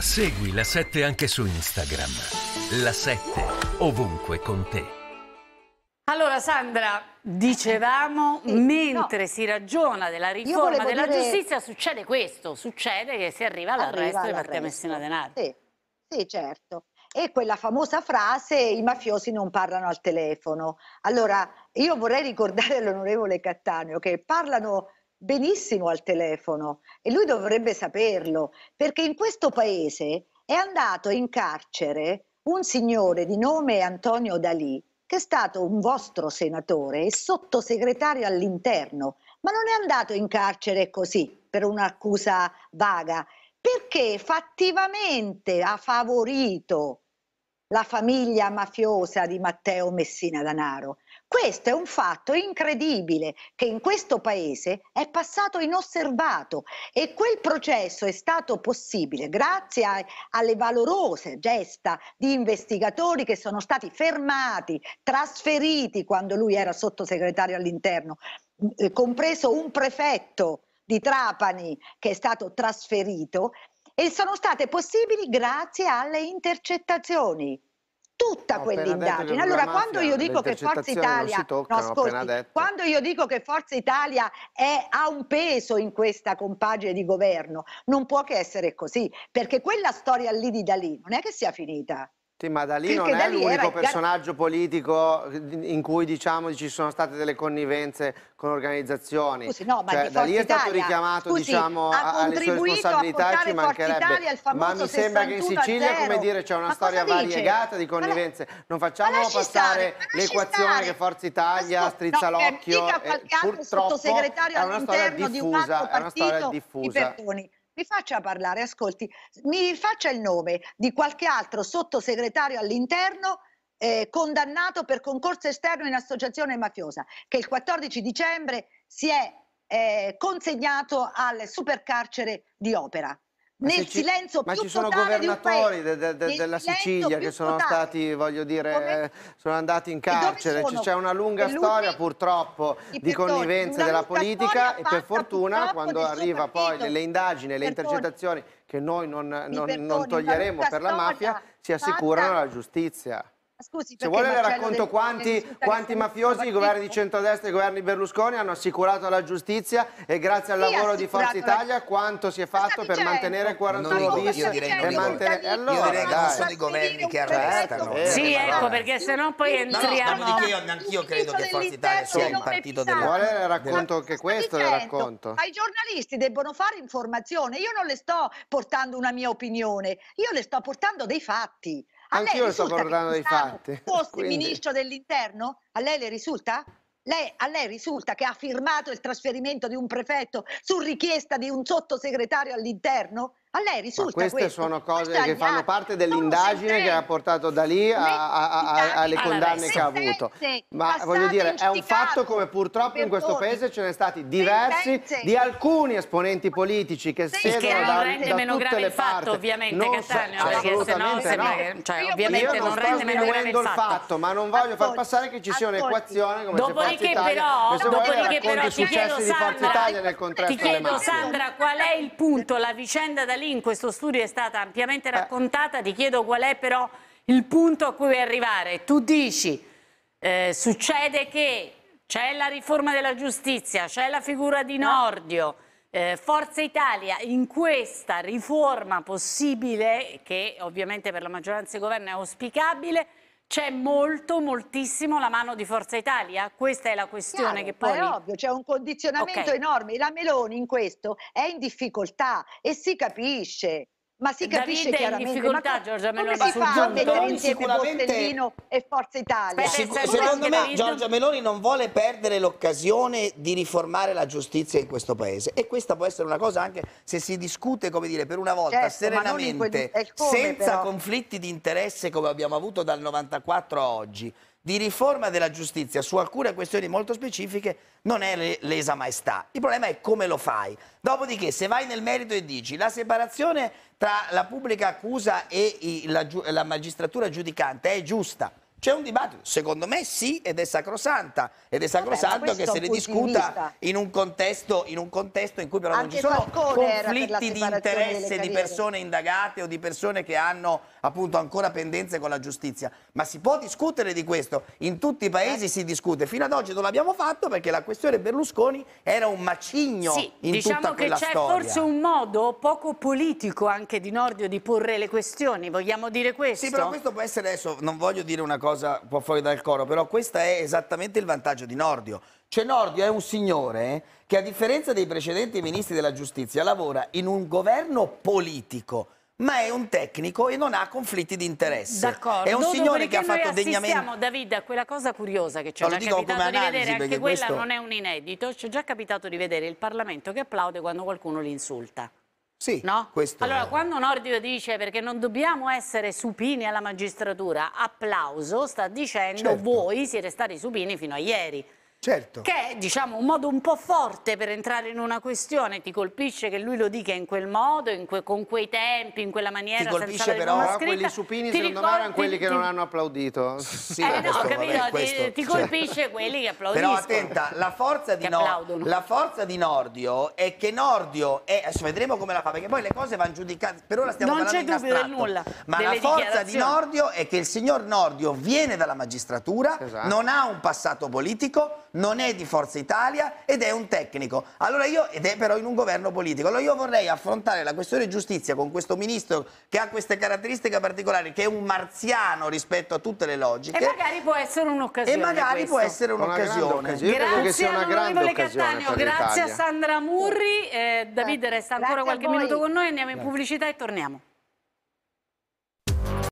Segui la 7 anche su Instagram. La 7 ovunque con te. Allora Sandra, dicevamo, sì, mentre no. si ragiona della riforma della dire... giustizia succede questo, succede che si arriva all'arresto arriva all'arresto. e Messina Denaro. Sì, sì, certo. E quella famosa frase, i mafiosi non parlano al telefono. Allora, io vorrei ricordare all'onorevole Cattaneo che parlano benissimo al telefono e lui dovrebbe saperlo, perché in questo paese è andato in carcere un signore di nome Antonio Dalì, che è stato un vostro senatore e sottosegretario all'interno, ma non è andato in carcere così, per un'accusa vaga, perché fattivamente ha favorito la famiglia mafiosa di Matteo Messina Danaro. Questo è un fatto incredibile che in questo paese è passato inosservato e quel processo è stato possibile grazie a, alle valorose gesta di investigatori che sono stati fermati, trasferiti quando lui era sottosegretario all'interno, eh, compreso un prefetto di Trapani che è stato trasferito e sono state possibili grazie alle intercettazioni tutta quell'indagine. Allora, quando io dico che Forza Italia toccano, no, ascolti, quando io dico che Forza Italia è, ha un peso in questa compagine di governo, non può che essere così, perché quella storia lì di Dalì non è che sia finita. Sì, ma da lì non è l'unico personaggio politico in cui diciamo ci sono state delle connivenze con organizzazioni. Scusi, no, ma cioè, da lì è stato Italia, richiamato scusi, diciamo, alle sue responsabilità e ci mancherebbe. Ma mi sembra che in Sicilia come dire, c'è una ma storia variegata di connivenze. Non facciamo passare l'equazione che Forza Italia ma strizza no, l'occhio. Eh, purtroppo è una storia diffusa. Di un è una storia diffusa mi faccia parlare, ascolti, mi faccia il nome di qualche altro sottosegretario all'interno eh, condannato per concorso esterno in associazione mafiosa, che il 14 dicembre si è eh, consegnato al supercarcere di Opera nel silenzio ma ci sono governatori de, de, de, della Sicilia che sono totale. stati, voglio dire, Come... sono andati in carcere. C'è una lunga storia purtroppo di connivenze della politica e per fortuna quando arriva poi nelle indagini, le intercettazioni che noi non, non, non toglieremo per la mafia, si assicurano la giustizia. Scusi, Se vuole Marcello le racconto del... quanti, quanti mafiosi i governi di centrodestra e i governi Berlusconi hanno assicurato alla giustizia e grazie al sì, lavoro di Forza Italia la... quanto si è fatto per mantenere 41 bis io direi, e mantenere... Eh, allora, io direi che non sono i governi che arrestano. Eh, sì, ecco, perché sennò poi entriamo... No, io, diciamo anch'io credo che Forza Italia sia il partito della... Vuole le ecco, racconto anche questo, le racconto. Ai giornalisti debbono fare informazione. Io non le sto portando una mia opinione, io le sto portando dei fatti. Anche io sto parlando dei fatti. Fosse Quindi... ministro dell'interno? A lei le risulta? Lei, a lei risulta che ha firmato il trasferimento di un prefetto su richiesta di un sottosegretario all'interno? A lei risulta Ma queste questo. sono cose Questa che fanno parte dell'indagine che ha portato da lì a, a, a, alle condanne che ha avuto. Ma voglio dire, è un fatto come purtroppo in questo paese ce ne sono stati diversi di alcuni esponenti politici che siedono da, da meno tutte le parti. Fatto, ovviamente, non Catania, cioè, assolutamente no. no. Cioè, ovviamente non, non rende meno grave il fatto. fatto. ma non voglio far passare che ci sia un'equazione come dopodiché se Forza però, Italia, dopodiché però ti chiedo Sandra, ti chiedo Sandra qual è il punto, la vicenda della lì in questo studio è stata ampiamente eh. raccontata, ti chiedo qual è però il punto a cui arrivare. Tu dici, eh, succede che c'è la riforma della giustizia, c'è la figura di Nordio, eh, Forza Italia in questa riforma possibile, che ovviamente per la maggioranza di governo è auspicabile, c'è molto, moltissimo la mano di Forza Italia? Questa è la questione Chiaro, che poi... è ovvio, c'è un condizionamento okay. enorme. La Meloni in questo è in difficoltà e si capisce ma si capisce Davide chiaramente. difficoltà ma Giorgia Meloni come si fa giunto? sicuramente... e Forza Italia? Sic secondo me David... Giorgia Meloni non vuole perdere l'occasione di riformare la giustizia in questo paese e questa può essere una cosa anche se si discute come dire per una volta certo, serenamente quel... come, senza però. conflitti di interesse come abbiamo avuto dal 94 a oggi di riforma della giustizia su alcune questioni molto specifiche non è lesa maestà. Il problema è come lo fai. Dopodiché, se vai nel merito e dici la separazione tra la pubblica accusa e la, la magistratura giudicante è giusta, c'è un dibattito, secondo me sì, ed è sacrosanta, ed è sacrosanto Vabbè, che se ne discuta in un, contesto, in un contesto in cui però non ci sono conflitti di interesse di persone indagate o di persone che hanno appunto ancora pendenze con la giustizia, ma si può discutere di questo, in tutti i paesi eh. si discute, fino ad oggi non l'abbiamo fatto perché la questione Berlusconi era un macigno sì, in diciamo tutta quella storia. Diciamo che c'è forse un modo poco politico anche di Nordio di porre le questioni, vogliamo dire questo? Sì, però questo può essere adesso, non voglio dire una cosa cosa un po' fuori dal coro, però questo è esattamente il vantaggio di Nordio. Cioè Nordio è un signore che a differenza dei precedenti ministri della giustizia lavora in un governo politico ma è un tecnico e non ha conflitti di interesse. D'accordo. È un signore che ha fatto degnamente. Noi Davide, a quella cosa curiosa che ci era capitato analisi, di vedere, anche quella questo... non è un inedito, ci è già capitato di vedere il Parlamento che applaude quando qualcuno li insulta. Sì, no? Allora, è... quando Nordio dice perché non dobbiamo essere supini alla magistratura, applauso, sta dicendo certo. voi siete stati supini fino a ieri. Certo. Che è diciamo, un modo un po' forte per entrare in una questione, ti colpisce che lui lo dica in quel modo, in que con quei tempi, in quella maniera. Ti colpisce però eh? scritta, quelli supini secondo ricordi, me erano quelli che ti... non hanno applaudito. Eh, sì, eh, no, capito, ti, ti, cioè colpisce cioè. quelli che applaudiscono. Però attenta, la forza, di no, la forza di Nordio è che Nordio è, adesso vedremo come la fa, perché poi le cose vanno giudicate, per ora stiamo non parlando Non c'è nulla. Ma la forza di Nordio è che il signor Nordio viene dalla magistratura, esatto. non ha un passato politico, non è di Forza Italia ed è un tecnico. Allora io, ed è però in un governo politico, allora io vorrei affrontare la questione giustizia con questo ministro che ha queste caratteristiche particolari, che è un marziano rispetto a tutte le logiche. E magari può essere un'occasione. E magari questo. può essere un'occasione. Grazie all'onorevole Cattaneo, grazie a Sandra Murri. Eh, Davide resta ancora qualche minuto con noi, andiamo in pubblicità e torniamo.